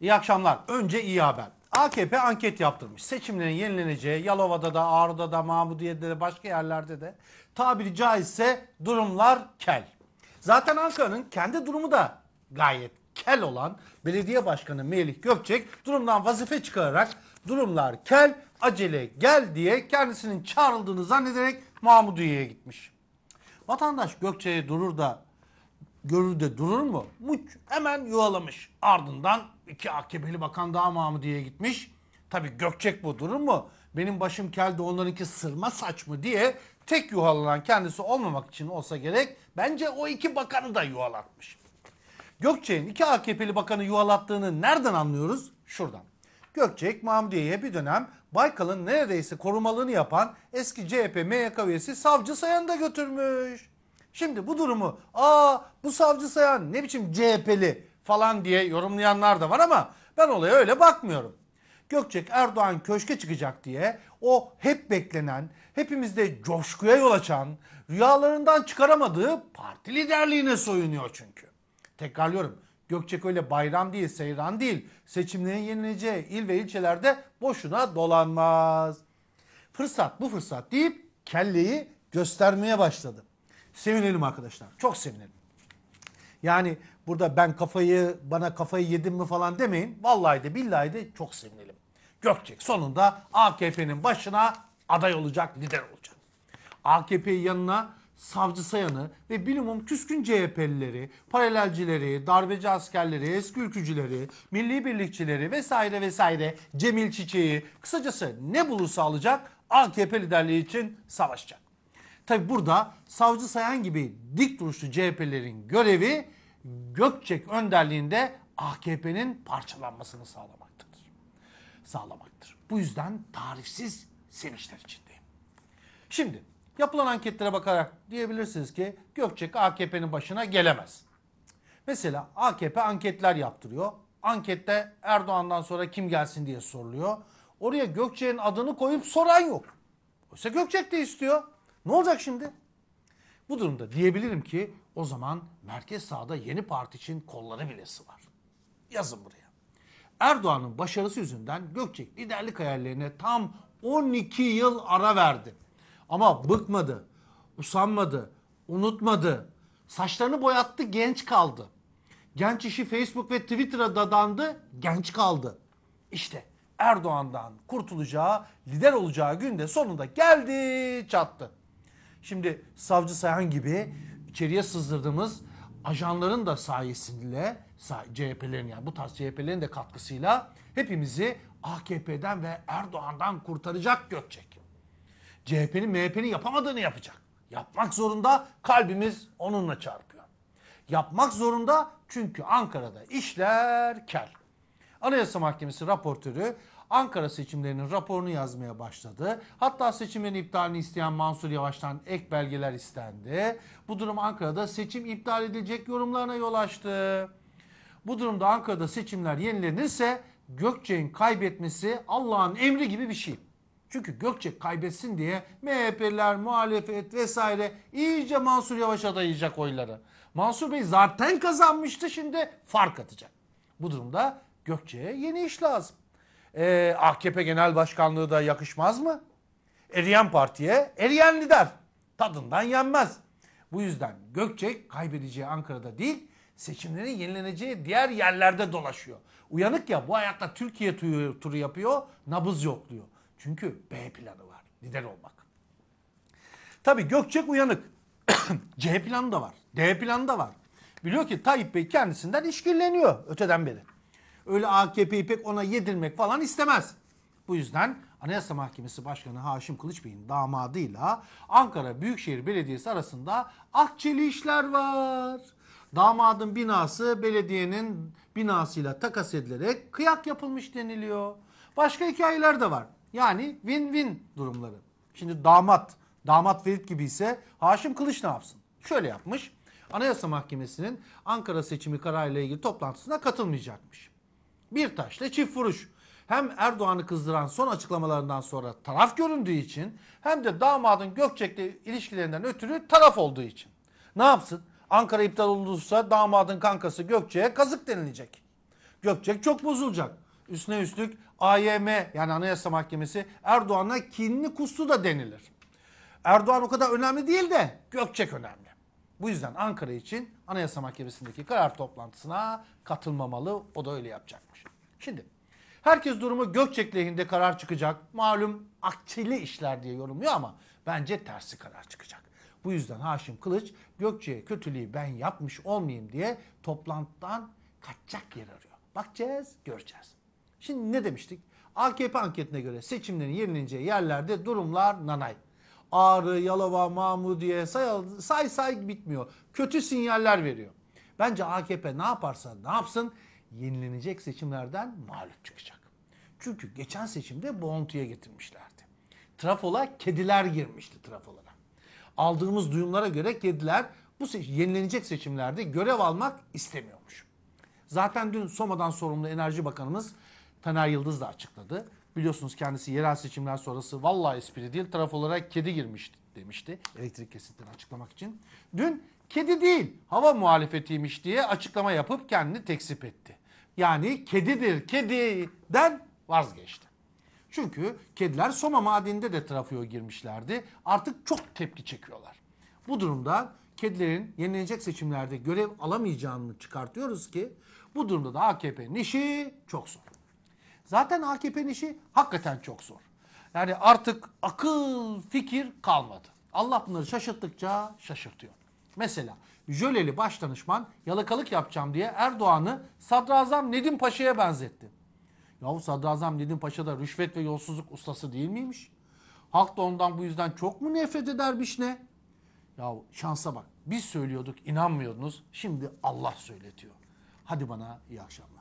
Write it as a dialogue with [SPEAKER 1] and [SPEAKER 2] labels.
[SPEAKER 1] İyi akşamlar. Önce iyi haber. AKP anket yaptırmış. Seçimlerin yenileneceği Yalova'da da, Ağrı'da da, Mahmudiye'de de, başka yerlerde de tabiri caizse durumlar kel. Zaten Ankara'nın kendi durumu da gayet kel olan belediye başkanı Melih Gökçek durumdan vazife çıkararak durumlar kel, acele gel diye kendisinin çağrıldığını zannederek Mahmudiye'ye gitmiş. Vatandaş Gökçe'ye durur da görür de durur mu? Muç hemen yuvalamış. Ardından iki AKP'li bakan daha mı diye gitmiş. Tabii Gökçek bu durur mu? Benim başım keldi onlarınki sırma saç mı diye tek yuvalanan kendisi olmamak için olsa gerek bence o iki bakanı da yuvalatmış. Gökçek'in iki AKP'li bakanı yuvalattığını nereden anlıyoruz? Şuradan. Gökçek, Mahmudiye'ye bir dönem Baykal'ın neredeyse korumalığını yapan eski CHP MYK üyesi savcı sayanı da götürmüş. Şimdi bu durumu aa bu savcı sayan ne biçim CHP'li falan diye yorumlayanlar da var ama ben olaya öyle bakmıyorum. Gökçek Erdoğan köşke çıkacak diye o hep beklenen, hepimizde coşkuya yol açan, rüyalarından çıkaramadığı parti liderliğine soyunuyor çünkü. Tekrarlıyorum. Gökçek öyle bayram değil, seyran değil. Seçimlerin yenileceği il ve ilçelerde boşuna dolanmaz. Fırsat bu fırsat deyip kelleyi göstermeye başladı. Sevinelim arkadaşlar. Çok sevinelim. Yani burada ben kafayı bana kafayı yedim mi falan demeyin. Vallahi de billahi de çok sevinelim. Gökçek sonunda AKP'nin başına aday olacak, lider olacak. AKP'yi yanına savcı sayanı ve bilimum küskün CHP'lileri, paralelcileri, darbeci askerleri, eski ülkücüleri, milli birlikçileri vesaire vesaire Cemil Çiçeği kısacası ne bulursa alacak AKP liderliği için savaşacak. Tabi burada savcı sayan gibi dik duruşlu CHP'lerin görevi Gökçek önderliğinde AKP'nin parçalanmasını sağlamaktır. Sağlamaktır. Bu yüzden tarifsiz sevinçler içindeyim. Şimdi yapılan anketlere bakarak diyebilirsiniz ki Gökçek AKP'nin başına gelemez. Mesela AKP anketler yaptırıyor. Ankette Erdoğan'dan sonra kim gelsin diye soruluyor. Oraya Gökçek'in adını koyup soran yok. Oysa Gökçek de istiyor. Ne olacak şimdi? Bu durumda diyebilirim ki o zaman merkez sağda yeni parti için kolları bilesi var. Yazın buraya. Erdoğan'ın başarısı yüzünden Gökçek liderlik hayallerine tam 12 yıl ara verdi. Ama bıkmadı, usanmadı, unutmadı. Saçlarını boyattı, genç kaldı. Genç işi Facebook ve Twitter'a dadandı, genç kaldı. İşte Erdoğan'dan kurtulacağı, lider olacağı günde sonunda geldi, çattı. Şimdi savcı sayan gibi içeriye sızdırdığımız ajanların da sayesinde CHP'lerin yani bu tarz CHP'lerin de katkısıyla hepimizi AKP'den ve Erdoğan'dan kurtaracak Gökçek. CHP'nin MHP'nin yapamadığını yapacak. Yapmak zorunda kalbimiz onunla çarpıyor. Yapmak zorunda çünkü Ankara'da işler kel. Anayasa Mahkemesi raportörü Ankara seçimlerinin raporunu yazmaya başladı. Hatta seçimlerin iptalini isteyen Mansur Yavaş'tan ek belgeler istendi. Bu durum Ankara'da seçim iptal edilecek yorumlarına yol açtı. Bu durumda Ankara'da seçimler yenilenirse Gökçe'nin kaybetmesi Allah'ın emri gibi bir şey. Çünkü Gökçe kaybetsin diye MHP'ler, muhalefet vesaire iyice Mansur Yavaş'a dayayacak oyları. Mansur Bey zaten kazanmıştı şimdi fark atacak. Bu durumda Gökçe'ye yeni iş lazım. E, AKP Genel Başkanlığı da yakışmaz mı? Eriyen Parti'ye eriyen lider. Tadından yenmez. Bu yüzden Gökçe kaybedeceği Ankara'da değil, seçimlerin yenileneceği diğer yerlerde dolaşıyor. Uyanık ya bu hayatta Türkiye turu yapıyor, nabız yokluyor. Çünkü B planı var, lider olmak. Tabi Gökçek uyanık. C planı da var, D planı da var. Biliyor ki Tayyip Bey kendisinden işkilleniyor öteden beri öyle AKP'yi pek ona yedirmek falan istemez. Bu yüzden Anayasa Mahkemesi Başkanı Haşim Kılıçbey'in damadıyla Ankara Büyükşehir Belediyesi arasında akçeli işler var. Damadın binası belediyenin binasıyla takas edilerek kıyak yapılmış deniliyor. Başka hikayeler de var. Yani win-win durumları. Şimdi damat, damat Ferit gibi ise Haşim Kılıç ne yapsın? Şöyle yapmış. Anayasa Mahkemesi'nin Ankara seçimi kararıyla ilgili toplantısına katılmayacakmış. Bir taşla çift vuruş. Hem Erdoğan'ı kızdıran son açıklamalarından sonra taraf göründüğü için hem de damadın Gökçek'le ilişkilerinden ötürü taraf olduğu için. Ne yapsın? Ankara iptal olursa damadın kankası Gökçe'ye kazık denilecek. Gökçek çok bozulacak. Üstüne üstlük AYM yani Anayasa Mahkemesi Erdoğan'a kinli kustu da denilir. Erdoğan o kadar önemli değil de Gökçek önemli. Bu yüzden Ankara için Anayasa Mahkemesi'ndeki karar toplantısına katılmamalı. O da öyle yapacakmış. Şimdi herkes durumu Gökçek lehinde karar çıkacak. Malum akçeli işler diye yorumluyor ama bence tersi karar çıkacak. Bu yüzden Haşim Kılıç Gökçe'ye kötülüğü ben yapmış olmayayım diye toplantıdan kaçacak yer arıyor. Bakacağız, göreceğiz. Şimdi ne demiştik? AKP anketine göre seçimlerin yenileneceği yerlerde durumlar nanay. Ağrı, Yalova, Mahmudiye say, say say bitmiyor. Kötü sinyaller veriyor. Bence AKP ne yaparsa ne yapsın yenilenecek seçimlerden mağlup çıkacak. Çünkü geçen seçimde boğuntuya getirmişlerdi. Trafola kediler girmişti trafolara. Aldığımız duyumlara göre kediler bu seç yenilenecek seçimlerde görev almak istemiyormuş. Zaten dün Soma'dan sorumlu Enerji Bakanımız Taner Yıldız da açıkladı. Biliyorsunuz kendisi yerel seçimler sonrası vallahi espri değil taraf olarak kedi girmişti demişti. Elektrik kesintileri açıklamak için. Dün kedi değil hava muhalefetiymiş diye açıklama yapıp kendini tekzip etti. Yani kedidir kediden vazgeçti. Çünkü kediler Soma madeninde de trafiğe girmişlerdi. Artık çok tepki çekiyorlar. Bu durumda kedilerin yenilecek seçimlerde görev alamayacağını çıkartıyoruz ki bu durumda da AKP'nin işi çok zor. Zaten AKP'nin işi hakikaten çok zor. Yani artık akıl fikir kalmadı. Allah bunları şaşırttıkça şaşırtıyor. Mesela jöleli başdanışman yalakalık yapacağım diye Erdoğan'ı Sadrazam Nedim Paşa'ya benzetti. Yahu Sadrazam Nedim Paşa da rüşvet ve yolsuzluk ustası değil miymiş? Halk da ondan bu yüzden çok mu nefret edermiş ne? Yahu şansa bak biz söylüyorduk inanmıyordunuz şimdi Allah söyletiyor. Hadi bana iyi akşamlar.